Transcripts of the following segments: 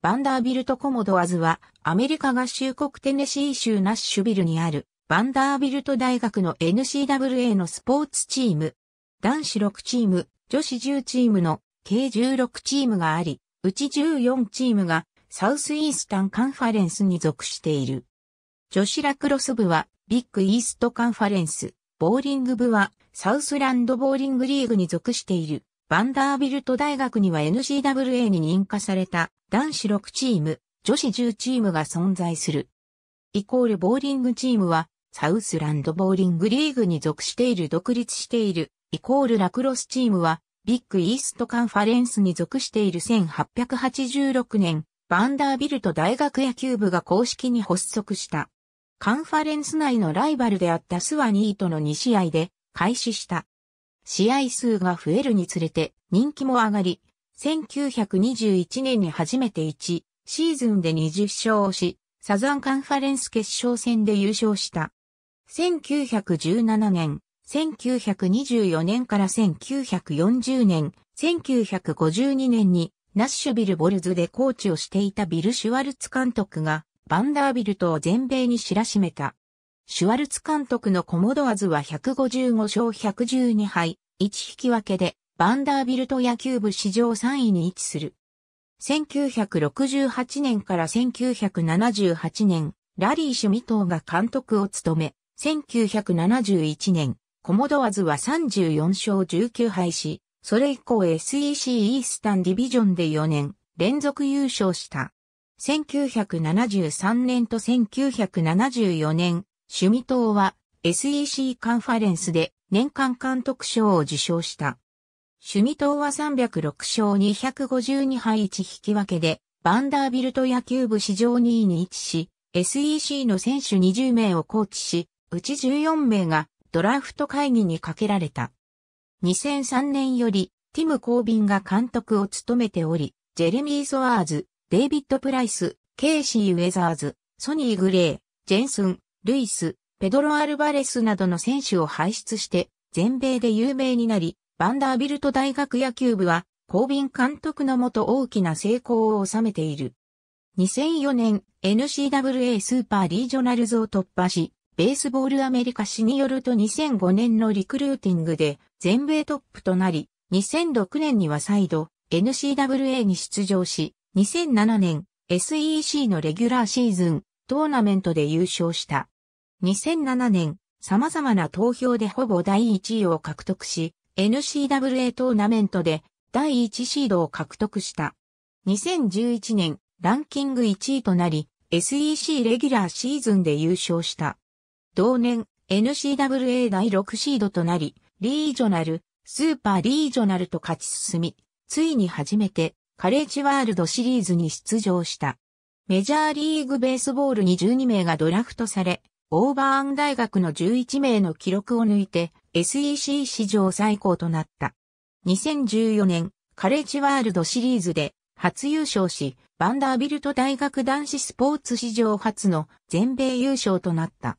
バンダービルトコモドアズは、アメリカ合衆国テネシー州ナッシュビルにある、バンダービルト大学の n c w a のスポーツチーム。男子6チーム、女子10チームの計16チームがあり、うち14チームがサウスイースタンカンファレンスに属している。女子ラクロス部はビッグイーストカンファレンス、ボーリング部はサウスランドボーリングリーグに属している。バンダービルト大学には NCWA に認可された男子6チーム、女子10チームが存在する。イコールボーリングチームは、サウスランドボーリングリーグに属している独立している、イコールラクロスチームは、ビッグイーストカンファレンスに属している1886年、バンダービルト大学野球部が公式に発足した。カンファレンス内のライバルであったスワニーとの2試合で開始した。試合数が増えるにつれて人気も上がり、1921年に初めて1シーズンで20勝をし、サザンカンファレンス決勝戦で優勝した。1917年、1924年から1940年、1952年にナッシュビルボルズでコーチをしていたビル・シュワルツ監督がバンダービルトを全米に知らしめた。シュワルツ監督のコモドアズは155勝112敗、1引き分けで、バンダービルト野球部史上3位に位置する。1968年から1978年、ラリー・シュミトーが監督を務め、1971年、コモドアズは34勝19敗し、それ以降 SEC イースタンディビジョンで4年連続優勝した。1973年と1974年、趣味党は SEC カンファレンスで年間監督賞を受賞した。趣味党は306勝252敗1引き分けで、バンダービルト野球部史上2位に位置し、SEC の選手20名をコーチし、うち14名がドラフト会議にかけられた。2003年より、ティム・コービンが監督を務めており、ジェレミー・ソワーズ、デイビッド・プライス、ケイシー・ウェザーズ、ソニー・グレー、ジェンスン、ルイス、ペドロ・アルバレスなどの選手を輩出して全米で有名になり、バンダービルト大学野球部は、コービン監督のもと大きな成功を収めている。2004年 n c w a スーパーリージョナルズを突破し、ベースボールアメリカ誌によると2005年のリクルーティングで全米トップとなり、2006年には再度 n c w a に出場し、2007年 SEC のレギュラーシーズントーナメントで優勝した。2007年、様々な投票でほぼ第1位を獲得し、n c w a トーナメントで第1シードを獲得した。2011年、ランキング1位となり、SEC レギュラーシーズンで優勝した。同年、n c w a 第6シードとなり、リージョナル、スーパーリージョナルと勝ち進み、ついに初めてカレッジワールドシリーズに出場した。メジャーリーグベースボールに12名がドラフトされ、オーバーン大学の11名の記録を抜いて SEC 史上最高となった。2014年、カレッジワールドシリーズで初優勝し、バンダービルト大学男子スポーツ史上初の全米優勝となった。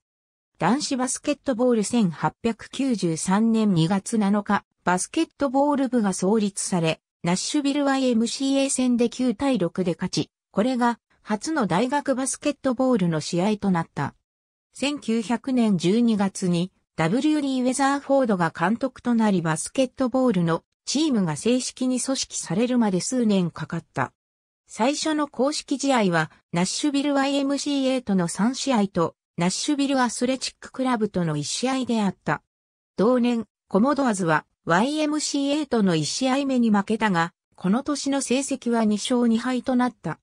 男子バスケットボール1893年2月7日、バスケットボール部が創立され、ナッシュビル YMCA 戦で9対6で勝ち、これが初の大学バスケットボールの試合となった。1900年12月に W. リー・ウェザーフォードが監督となりバスケットボールのチームが正式に組織されるまで数年かかった。最初の公式試合はナッシュビル YMCA との3試合とナッシュビルアスレチッククラブとの1試合であった。同年、コモドアズは YMCA との1試合目に負けたが、この年の成績は2勝2敗となった。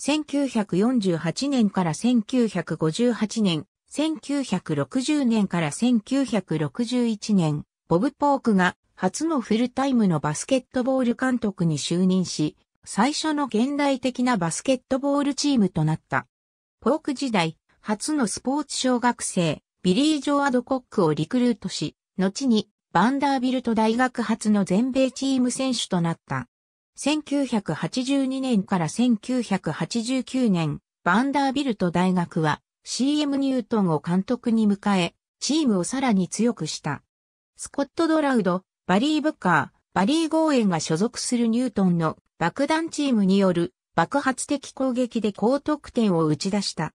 1948年から1958年、1960年から1961年、ボブ・ポークが初のフルタイムのバスケットボール監督に就任し、最初の現代的なバスケットボールチームとなった。ポーク時代、初のスポーツ小学生、ビリー・ジョアド・コックをリクルートし、後にバンダービルト大学初の全米チーム選手となった。1982年から1989年、バンダービルト大学は CM ニュートンを監督に迎え、チームをさらに強くした。スコット・ドラウド、バリー・ブッカー、バリー・ゴーエンが所属するニュートンの爆弾チームによる爆発的攻撃で高得点を打ち出した。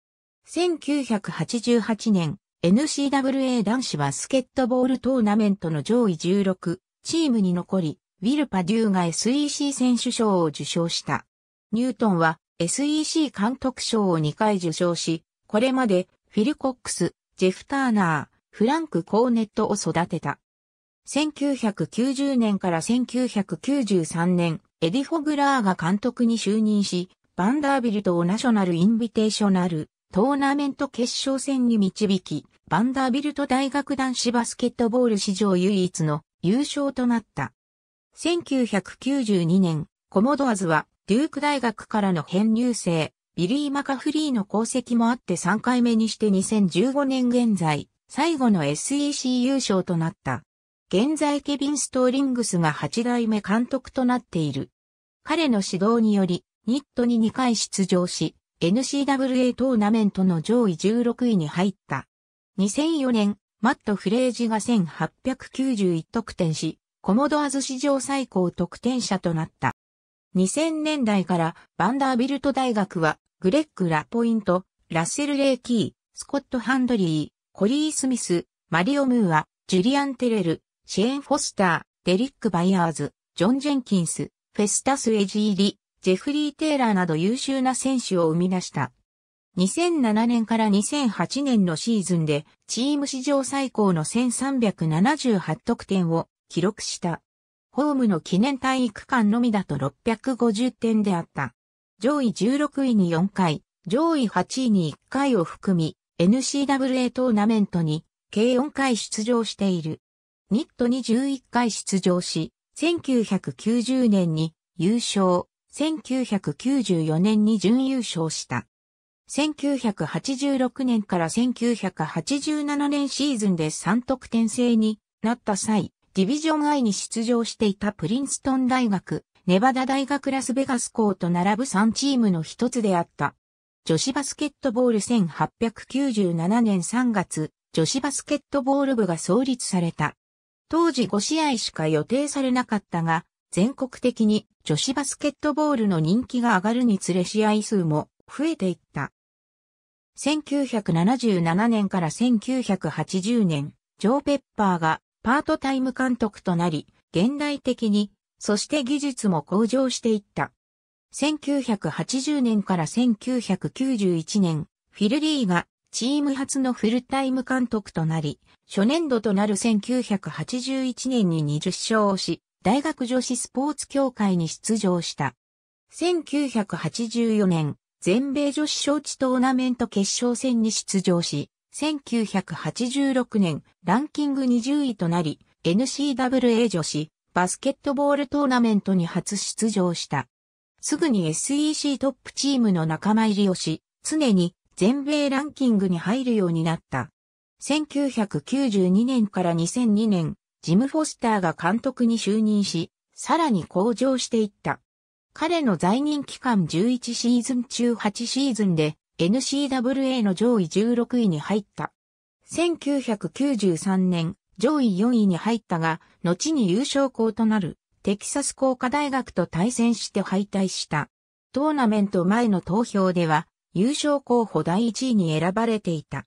1988年、n c w a 男子バスケットボールトーナメントの上位16チームに残り、ウィル・パデューが SEC 選手賞を受賞した。ニュートンは SEC 監督賞を2回受賞し、これまでフィル・コックス、ジェフ・ターナー、フランク・コーネットを育てた。1990年から1993年、エディ・フォグラーが監督に就任し、バンダービルトをナショナル・インビテーショナル、トーナメント決勝戦に導き、バンダービルト大学男子バスケットボール史上唯一の優勝となった。1992年、コモドアズは、デューク大学からの編入生、ビリー・マカフリーの功績もあって3回目にして2015年現在、最後の SEC 優勝となった。現在ケビン・ストーリングスが8代目監督となっている。彼の指導により、ニットに2回出場し、n c w a トーナメントの上位16位に入った。2004年、マット・フレージが1891得点し、コモドアズ史上最高得点者となった。2000年代からバンダービルト大学はグレッグ・ラポイント、ラッセル・レイキー、スコット・ハンドリー、コリー・スミス、マリオ・ムーア、ジュリアン・テレル、シェーン・フォスター、デリック・バイアーズ、ジョン・ジェンキンス、フェスタス・エジーリ、ジェフリー・テイラーなど優秀な選手を生み出した。2007年から2008年のシーズンでチーム史上最高の1378得点を記録した。ホームの記念体育館のみだと650点であった。上位16位に4回、上位8位に1回を含み、n c w a トーナメントに計4回出場している。ニットに11回出場し、1990年に優勝、1994年に準優勝した。1986年から1987年シーズンで3得点制になった際、ディビジョン I に出場していたプリンストン大学、ネバダ大学ラスベガス校と並ぶ3チームの一つであった。女子バスケットボール1897年3月、女子バスケットボール部が創立された。当時5試合しか予定されなかったが、全国的に女子バスケットボールの人気が上がるにつれ試合数も増えていった。1977年から1980年、ジョー・ペッパーがパートタイム監督となり、現代的に、そして技術も向上していった。1980年から1991年、フィルリーがチーム初のフルタイム監督となり、初年度となる1981年に20勝をし、大学女子スポーツ協会に出場した。1984年、全米女子招致トーナメント決勝戦に出場し、1986年ランキング20位となり、NCAA 女子バスケットボールトーナメントに初出場した。すぐに SEC トップチームの仲間入りをし、常に全米ランキングに入るようになった。1992年から2002年、ジム・フォスターが監督に就任し、さらに向上していった。彼の在任期間11シーズン中8シーズンで NCWA の上位16位に入った。1993年、上位4位に入ったが、後に優勝校となる、テキサス工科大学と対戦して敗退した。トーナメント前の投票では、優勝候補第1位に選ばれていた。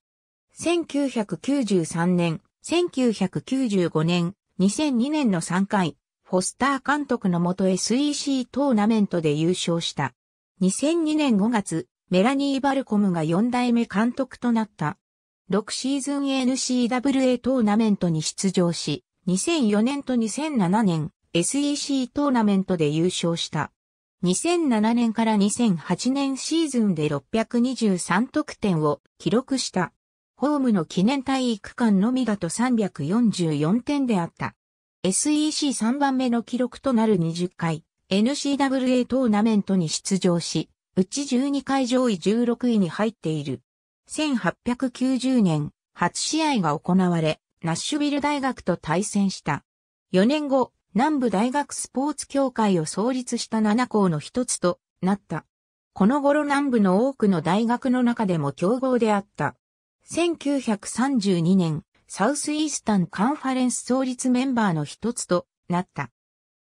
1993年、1995年、2002年の3回、フォスター監督のもと SEC トーナメントで優勝した。2002年5月、メラニー・バルコムが4代目監督となった。6シーズン n c w a トーナメントに出場し、2004年と2007年 SEC トーナメントで優勝した。2007年から2008年シーズンで623得点を記録した。ホームの記念体育館のみだと344点であった。SEC3 番目の記録となる20回 n c w a トーナメントに出場し、うち12回上位16位に入っている。1890年、初試合が行われ、ナッシュビル大学と対戦した。4年後、南部大学スポーツ協会を創立した7校の一つとなった。この頃南部の多くの大学の中でも強豪であった。1932年、サウスイースタンカンファレンス創立メンバーの一つとなった。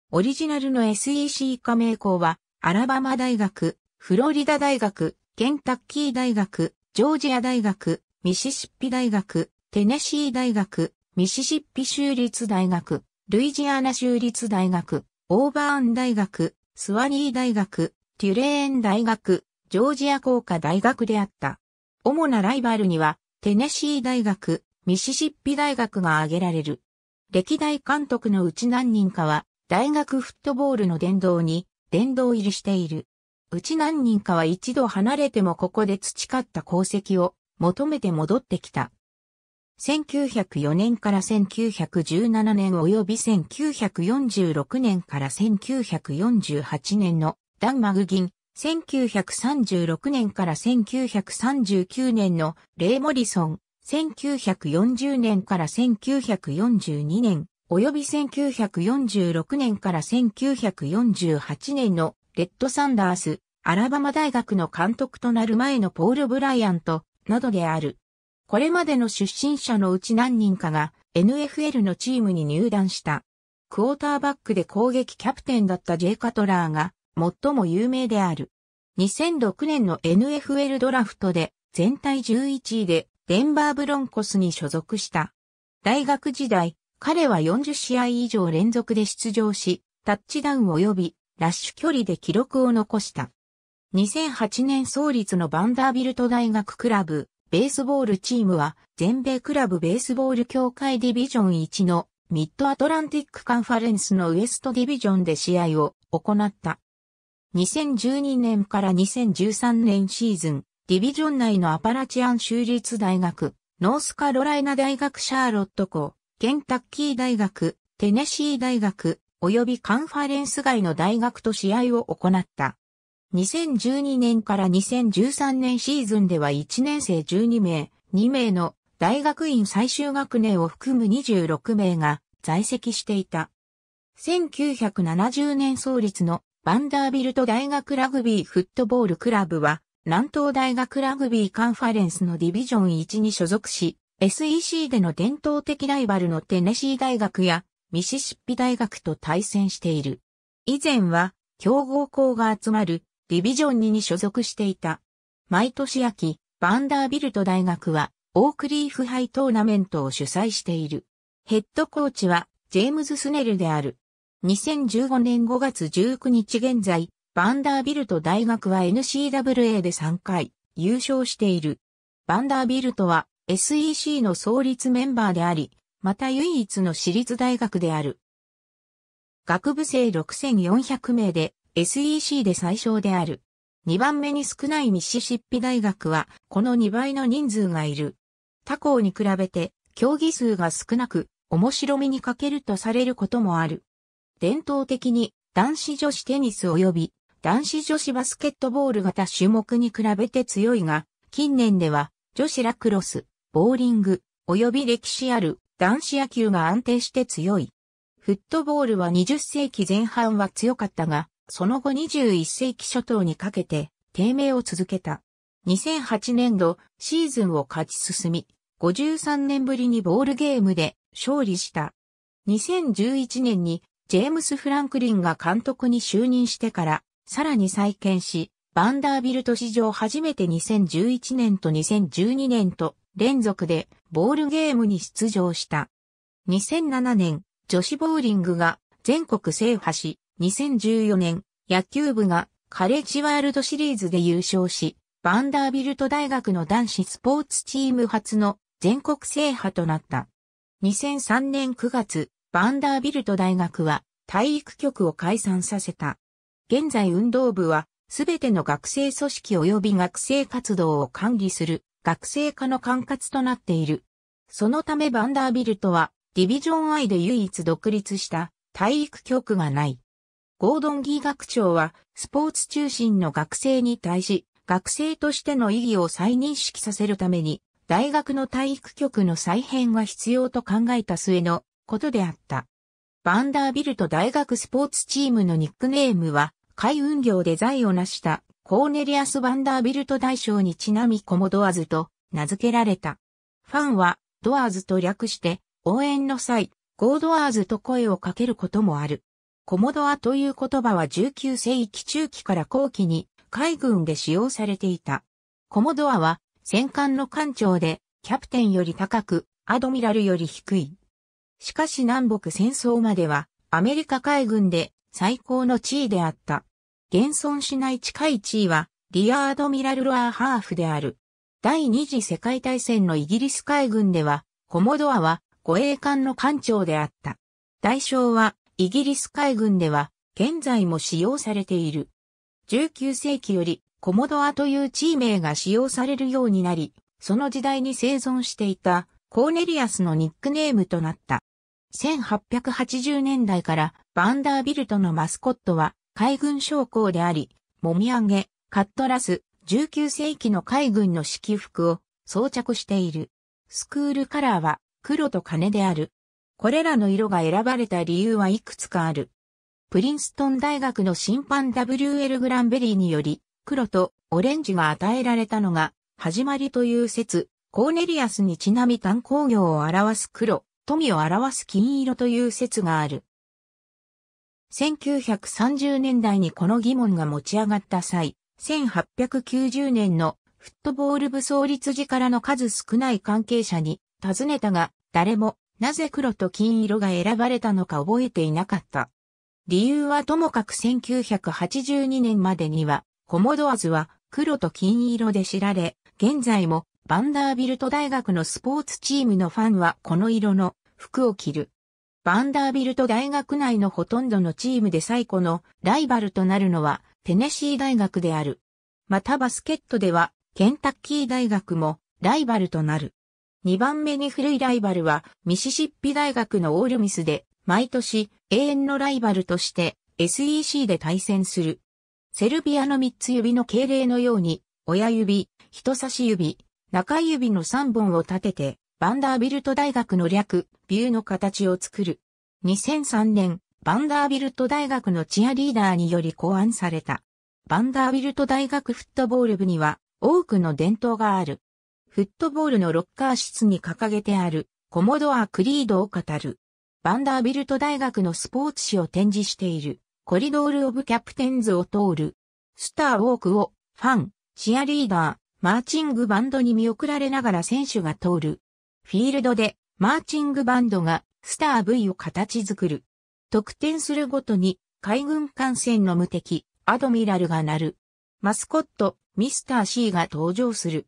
オリジナルの SEC 加盟校は、アラバマ大学、フロリダ大学、ケンタッキー大学、ジョージア大学、ミシシッピ大学、テネシー大学、ミシシッピ州立大学、ルイジアナ州立大学、オーバーン大学、スワニー大学、テュレーン大学、ジョージア工科大学であった。主なライバルには、テネシー大学、ミシシッピ大学が挙げられる。歴代監督のうち何人かは、大学フットボールの殿堂に、殿堂入りしている。うち何人かは一度離れてもここで培った功績を求めて戻ってきた。1904年から1917年及び1946年から1948年のダンマグギン、1936年から1939年のレイ・モリソン、1940年から1942年、及び1946年から1948年のレッドサンダース、アラバマ大学の監督となる前のポール・ブライアント、などである。これまでの出身者のうち何人かが NFL のチームに入団した。クォーターバックで攻撃キャプテンだったジェイ・カトラーが最も有名である。2006年の NFL ドラフトで全体11位でデンバーブロンコスに所属した。大学時代、彼は40試合以上連続で出場し、タッチダウン及びラッシュ距離で記録を残した。2008年創立のバンダービルト大学クラブ、ベースボールチームは、全米クラブベースボール協会ディビジョン1のミッドアトランティックカンファレンスのウエストディビジョンで試合を行った。2012年から2013年シーズン、ディビジョン内のアパラチアン州立大学、ノースカロライナ大学シャーロット校、ケンタッキー大学、テネシー大学、及びカンファレンス外の大学と試合を行った。2012年から2013年シーズンでは1年生12名、2名の大学院最終学年を含む26名が在籍していた。1970年創立のバンダービルト大学ラグビーフットボールクラブは南東大学ラグビーカンファレンスのディビジョン1に所属し、SEC での伝統的ライバルのテネシー大学やミシシッピ大学と対戦している。以前は、強豪校が集まる、ディビジョン2に所属していた。毎年秋、バンダービルト大学は、オークリーフハイトーナメントを主催している。ヘッドコーチは、ジェームズ・スネルである。2015年5月19日現在、バンダービルト大学は NCWA で3回優勝している。バンダービルトは SEC の創立メンバーであり、また唯一の私立大学である。学部生6400名で SEC で最小である。2番目に少ないミシシッピ大学はこの2倍の人数がいる。他校に比べて競技数が少なく面白みに欠けるとされることもある。伝統的に男子女子テニス及び男子女子バスケットボール型種目に比べて強いが、近年では女子ラクロス、ボーリング、及び歴史ある男子野球が安定して強い。フットボールは20世紀前半は強かったが、その後21世紀初頭にかけて低迷を続けた。2008年度シーズンを勝ち進み、53年ぶりにボールゲームで勝利した。2011年にジェームス・フランクリンが監督に就任してからさらに再建し、バンダービルト史上初めて2011年と2012年と連続でボールゲームに出場した。2007年、女子ボーリングが全国制覇し、2014年、野球部がカレッジワールドシリーズで優勝し、バンダービルト大学の男子スポーツチーム初の全国制覇となった。2003年9月、バンダービルト大学は体育局を解散させた。現在運動部はすべての学生組織及び学生活動を管理する学生化の管轄となっている。そのためバンダービルトはディビジョン I で唯一独立した体育局がない。ゴードン・ギー学長はスポーツ中心の学生に対し学生としての意義を再認識させるために大学の体育局の再編が必要と考えた末のことであった。バンダービルト大学スポーツチームのニックネームは海運業で財を成したコーネリアス・バンダービルト大将にちなみコモドアーズと名付けられた。ファンはドアーズと略して応援の際、ゴードアーズと声をかけることもある。コモドアという言葉は19世紀中期から後期に海軍で使用されていた。コモドアは戦艦の艦長でキャプテンより高く、アドミラルより低い。しかし南北戦争まではアメリカ海軍で最高の地位であった。現存しない近い地位は、リアードミラルロアハーフである。第二次世界大戦のイギリス海軍では、コモドアは護衛艦の艦長であった。代償は、イギリス海軍では、現在も使用されている。19世紀より、コモドアという地位名が使用されるようになり、その時代に生存していた、コーネリアスのニックネームとなった。1880年代から、バンダービルトのマスコットは、海軍将校であり、もみあげ、カットラス、19世紀の海軍の式服を装着している。スクールカラーは黒と金である。これらの色が選ばれた理由はいくつかある。プリンストン大学の審判 WL グランベリーにより、黒とオレンジが与えられたのが、始まりという説、コーネリアスにちなみ炭鉱業を表す黒、富を表す金色という説がある。1930年代にこの疑問が持ち上がった際、1890年のフットボール部創立時からの数少ない関係者に尋ねたが、誰もなぜ黒と金色が選ばれたのか覚えていなかった。理由はともかく1982年までには、コモドアズは黒と金色で知られ、現在もバンダービルト大学のスポーツチームのファンはこの色の服を着る。バンダービルト大学内のほとんどのチームで最古のライバルとなるのはテネシー大学である。またバスケットではケンタッキー大学もライバルとなる。2番目に古いライバルはミシシッピ大学のオールミスで毎年永遠のライバルとして SEC で対戦する。セルビアの3つ指の敬礼のように親指、人差し指、中指の3本を立ててバンダービルト大学の略、ビューの形を作る。2003年、バンダービルト大学のチアリーダーにより考案された。バンダービルト大学フットボール部には多くの伝統がある。フットボールのロッカー室に掲げてあるコモドアクリードを語る。バンダービルト大学のスポーツ誌を展示しているコリドール・オブ・キャプテンズを通る。スター・ウォークをファン、チアリーダー、マーチングバンドに見送られながら選手が通る。フィールドでマーチングバンドがスター V を形作る。得点するごとに海軍艦船の無敵、アドミラルが鳴る。マスコット、ミスター C が登場する。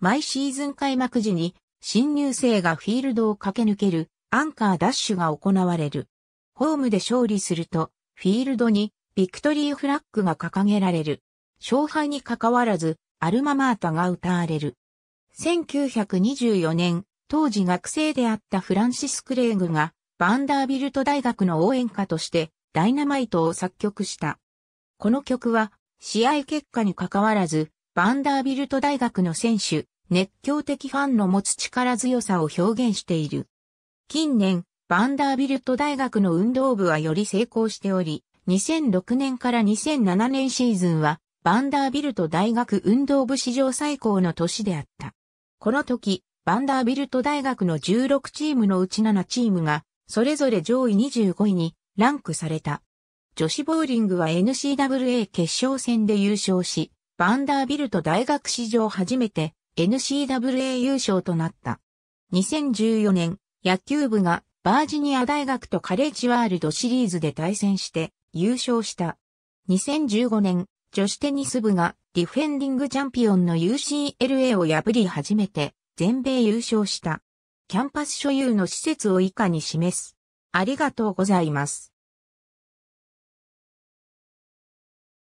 毎シーズン開幕時に新入生がフィールドを駆け抜けるアンカーダッシュが行われる。ホームで勝利するとフィールドにビクトリーフラッグが掲げられる。勝敗に関わらずアルママータが歌われる。1924年当時学生であったフランシス・クレーグが、バンダービルト大学の応援歌として、ダイナマイトを作曲した。この曲は、試合結果に関わらず、バンダービルト大学の選手、熱狂的ファンの持つ力強さを表現している。近年、バンダービルト大学の運動部はより成功しており、2006年から2007年シーズンは、バンダービルト大学運動部史上最高の年であった。この時、バンダービルト大学の16チームのうち7チームが、それぞれ上位25位にランクされた。女子ボーリングは n c w a 決勝戦で優勝し、バンダービルト大学史上初めて n c w a 優勝となった。2014年、野球部がバージニア大学とカレッジワールドシリーズで対戦して優勝した。2015年、女子テニス部がディフェンディングチャンピオンの UCLA を破り初めて全米優勝した。キャンパス所有の施設を以下に示す。ありがとうございます。